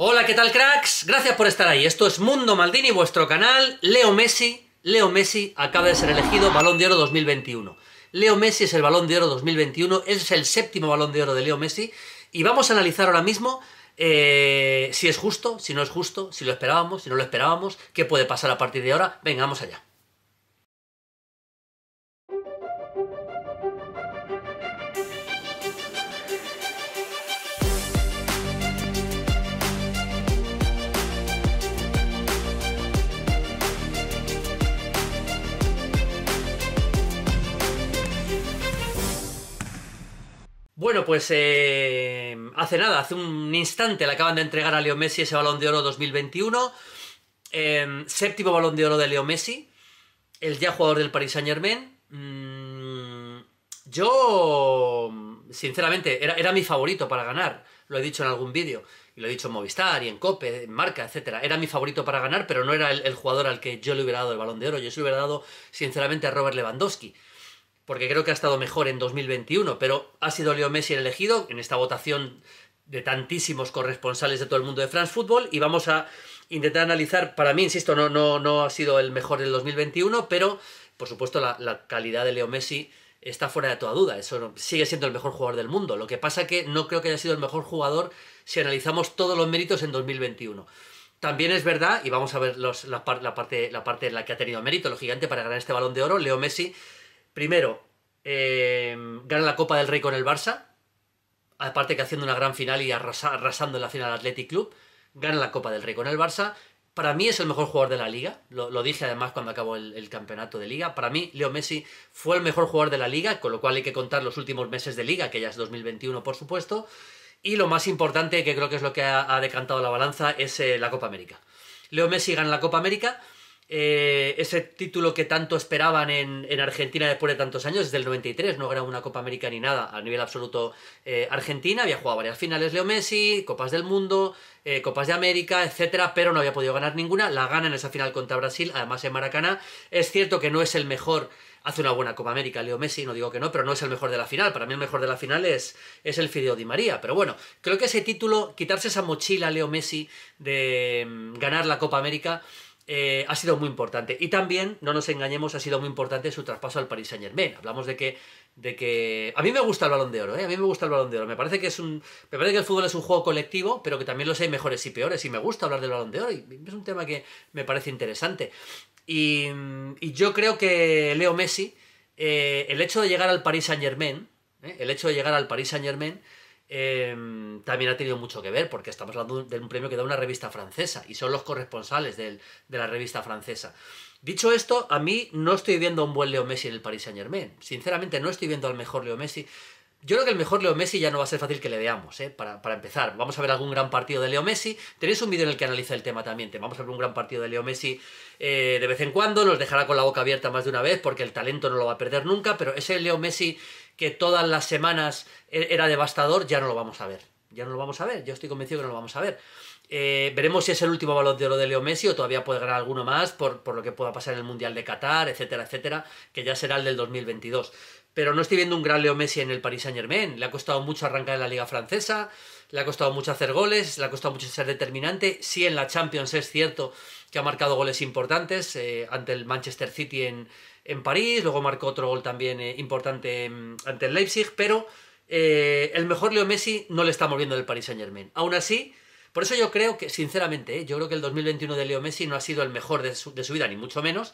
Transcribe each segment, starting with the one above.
Hola, ¿qué tal cracks? Gracias por estar ahí. Esto es Mundo Maldini, vuestro canal. Leo Messi, Leo Messi acaba de ser elegido Balón de Oro 2021. Leo Messi es el Balón de Oro 2021, es el séptimo Balón de Oro de Leo Messi y vamos a analizar ahora mismo eh, si es justo, si no es justo, si lo esperábamos, si no lo esperábamos, qué puede pasar a partir de ahora. Vengamos allá. Bueno, pues eh, hace nada, hace un instante le acaban de entregar a Leo Messi ese balón de oro 2021. Em, séptimo balón de oro de Leo Messi, el ya jugador del Paris Saint Germain. Mm, yo, sinceramente, era, mi favorito para ganar, lo he dicho en algún vídeo y lo he dicho en Movistar y en Cope, en Marca, etcétera. Era mi favorito para ganar, pero no era el, el, jugador al que yo le hubiera dado el balón de oro. Yo se lo hubiera dado, sinceramente, a Robert Lewandowski porque creo que ha estado mejor en 2021, pero ha sido Leo Messi el elegido en esta votación de tantísimos corresponsales de todo el mundo de France Football y vamos a intentar analizar, para mí, insisto, no, no, no ha sido el mejor del 2021, pero por supuesto la, calidad de Leo Messi está fuera de toda duda, eso sigue siendo el mejor jugador del mundo, lo que pasa que no creo que haya sido el mejor jugador si analizamos todos los méritos en 2021. También es verdad, y vamos a ver la, parte, la parte en la que ha tenido mérito, lo gigante para ganar este balón de oro, Leo Messi primero, em, gana la Copa del Rey con el Barça, aparte que haciendo una gran final y arrasando en la final Athletic Club, gana la Copa del Rey con el Barça. Para mí es el mejor jugador de la liga, lo, dije además cuando acabó el, campeonato de liga. Para mí, Leo Messi fue el mejor jugador de la liga, con lo cual hay que contar los últimos meses de liga, que ya es 2021 por supuesto. Y lo más importante, que creo que es lo que ha, decantado la balanza, es eh, la Copa América. Leo Messi gana la Copa América eh, ese título que tanto esperaban en, Argentina después de tantos años, desde el 93, no ganó una Copa América ni nada a nivel absoluto eh, Argentina, había jugado varias finales Leo Messi, Copas del Mundo, eh, Copas de América, etcétera, pero no había podido ganar ninguna, la gana en esa final contra Brasil, además en Maracaná, es cierto que no es el mejor hace una buena Copa América, Leo Messi, no digo que no, pero no es el mejor de la final. Para mí el mejor de la final es, es el Fideo Di María. Pero bueno, creo que ese título, quitarse esa mochila Leo Messi de mm, ganar la Copa América, eh, ha sido muy importante. Y también, no nos engañemos, ha sido muy importante su traspaso al Paris Saint Germain. Hablamos de que. De que... A mí me gusta el balón de oro, ¿eh? A mí me gusta el balón de oro. Me parece que es un. Me parece que el fútbol es un juego colectivo, pero que también los hay mejores y peores. Y me gusta hablar del balón de oro. Y es un tema que me parece interesante. Y, yo creo que Leo Messi, eh, el hecho de llegar al Paris Saint Germain, el hecho de llegar al Paris Saint Germain, Em, también ha tenido mucho que ver, porque estamos hablando de un premio que da una revista francesa y son los corresponsales de la revista francesa. Dicho esto, a mí no estoy viendo un buen Leo Messi en el Paris Saint Germain. Sinceramente, no estoy viendo al mejor Leo Messi. Yo creo que el mejor Leo Messi ya no va a ser fácil que le veamos, ¿eh? para, empezar. Vamos a ver algún gran partido de Leo Messi. Tenéis un vídeo en el que analiza el tema también. Te vamos a ver un gran partido de Leo Messi eh, de vez en cuando. Nos dejará con la boca abierta más de una vez porque el talento no lo va a perder nunca. Pero ese Leo Messi que todas las semanas e-, era devastador, ya no lo vamos a ver. Ya no lo vamos a ver, yo estoy convencido que no lo vamos a ver. Eh, veremos si es el último balón de oro de Leo Messi o todavía puede ganar alguno más por, lo que pueda pasar en el Mundial de Qatar, etcétera, etcétera, que ya será el del 2022. Pero no estoy viendo un gran Leo Messi en el Paris Saint Germain. Le ha costado mucho arrancar en la Liga Francesa, le ha costado mucho hacer goles, le ha costado mucho ser determinante. Sí, en la Champions es cierto que ha marcado goles importantes eh, ante el Manchester City en, en París, luego marcó otro gol también eh, importante mm, ante el Leipzig, pero eh, el mejor Leo Messi no le está viendo del Paris Saint Germain. Aún así, por eso yo creo que, sinceramente, eh, yo creo que el 2021 de Leo Messi no ha sido el mejor de su, vida, ni mucho menos,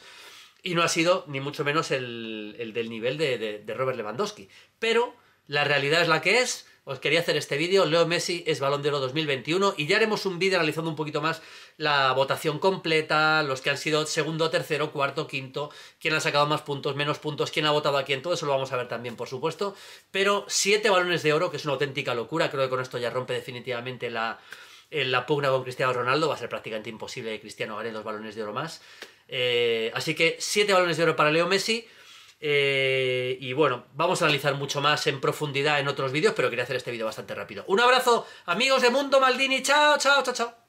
y no ha sido ni mucho menos el, del nivel de, de Robert Lewandowski. Pero la realidad es la que es, os quería hacer este vídeo. Leo Messi es balón de oro 2021 y ya haremos un vídeo analizando un poquito más la votación completa, los que han sido segundo, tercero, cuarto, quinto, quién ha sacado más puntos, menos puntos, quién ha votado a quién, todo eso lo vamos a ver también, por supuesto. Pero siete balones de oro, que es una auténtica locura, creo que con esto ya rompe definitivamente la, eh, la pugna con Cristiano Ronaldo, va a ser prácticamente imposible que Cristiano gane dos balones de oro más. Eh, así que siete balones de oro para Leo Messi. Eh, eh, y bueno, vamos a analizar mucho más en profundidad en otros vídeos, pero quería hacer este vídeo bastante rápido. Un abrazo, amigos de Mundo Maldini. Chao, chao, chao, chao.